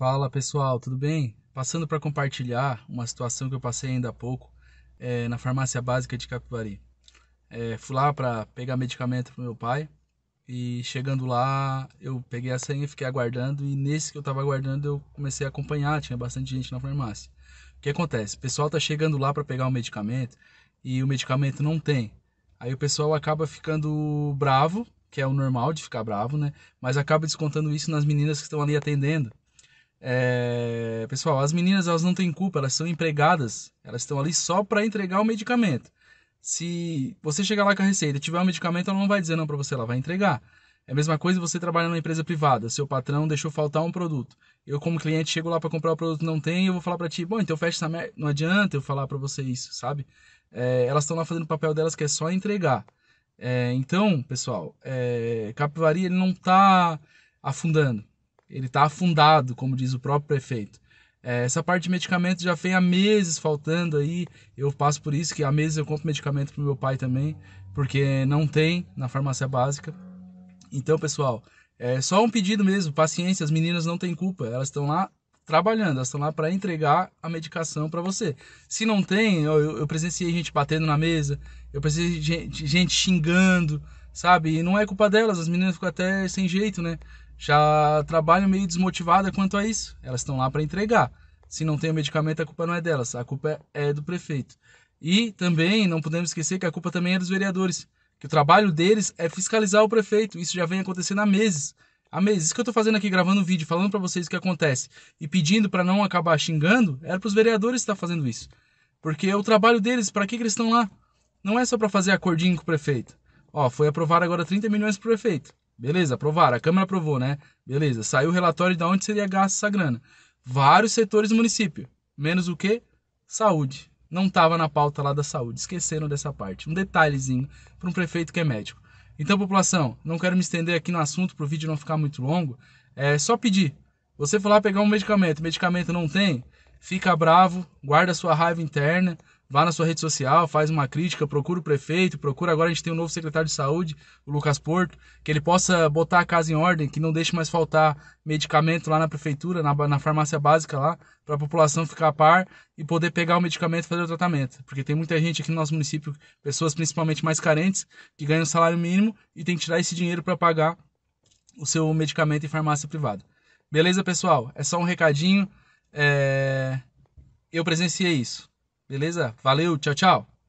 Fala pessoal, tudo bem? Passando para compartilhar uma situação que eu passei ainda há pouco é, na farmácia básica de Capivari. É, fui lá para pegar medicamento para meu pai e chegando lá eu peguei a senha, fiquei aguardando e nesse que eu estava aguardando eu comecei a acompanhar, tinha bastante gente na farmácia. O que acontece? O pessoal tá chegando lá para pegar o medicamento e o medicamento não tem. Aí o pessoal acaba ficando bravo, que é o normal de ficar bravo, né? Mas acaba descontando isso nas meninas que estão ali atendendo. É... Pessoal, as meninas elas não têm culpa, elas são empregadas, elas estão ali só para entregar o medicamento. Se você chegar lá com a receita e tiver o um medicamento, ela não vai dizer não para você, ela vai entregar. É a mesma coisa você trabalhar numa empresa privada, seu patrão deixou faltar um produto. Eu como cliente chego lá para comprar o produto não tem, eu vou falar para ti, bom, então fecha essa merda, não adianta eu falar para você isso, sabe? É, elas estão lá fazendo o papel delas que é só entregar. É, então, pessoal, é, Capivari ele não está afundando ele está afundado, como diz o próprio prefeito. É, essa parte de medicamento já vem há meses faltando aí. Eu passo por isso que há meses eu compro medicamento para meu pai também, porque não tem na farmácia básica. Então, pessoal, é só um pedido mesmo. Paciência, as meninas não têm culpa. Elas estão lá trabalhando, elas estão lá para entregar a medicação para você. Se não tem, eu, eu presenciei gente batendo na mesa, eu presenciei gente, gente xingando, sabe? E não é culpa delas, as meninas ficam até sem jeito, né? já trabalham meio desmotivada quanto a isso. Elas estão lá para entregar. Se não tem o medicamento, a culpa não é delas, a culpa é do prefeito. E também não podemos esquecer que a culpa também é dos vereadores, que o trabalho deles é fiscalizar o prefeito. Isso já vem acontecendo há meses. Há meses. Isso que eu estou fazendo aqui, gravando um vídeo, falando para vocês o que acontece e pedindo para não acabar xingando, era para os vereadores estar fazendo isso. Porque é o trabalho deles, para que, que eles estão lá? Não é só para fazer acordinho com o prefeito. Ó, foi aprovado agora 30 milhões para o prefeito. Beleza, aprovaram. A Câmara aprovou, né? Beleza. Saiu o relatório de onde seria gasto essa grana. Vários setores do município. Menos o quê? Saúde. Não estava na pauta lá da saúde. Esqueceram dessa parte. Um detalhezinho para um prefeito que é médico. Então, população, não quero me estender aqui no assunto para o vídeo não ficar muito longo. É só pedir. Você for lá pegar um medicamento, medicamento não tem, fica bravo, guarda sua raiva interna, Vá na sua rede social, faz uma crítica, procura o prefeito, procura agora a gente tem um novo secretário de saúde, o Lucas Porto, que ele possa botar a casa em ordem, que não deixe mais faltar medicamento lá na prefeitura, na, na farmácia básica lá, para a população ficar a par e poder pegar o medicamento e fazer o tratamento. Porque tem muita gente aqui no nosso município, pessoas principalmente mais carentes, que ganham salário mínimo e tem que tirar esse dinheiro para pagar o seu medicamento em farmácia privada. Beleza, pessoal? É só um recadinho. É... Eu presenciei isso. Beleza? Valeu, tchau, tchau.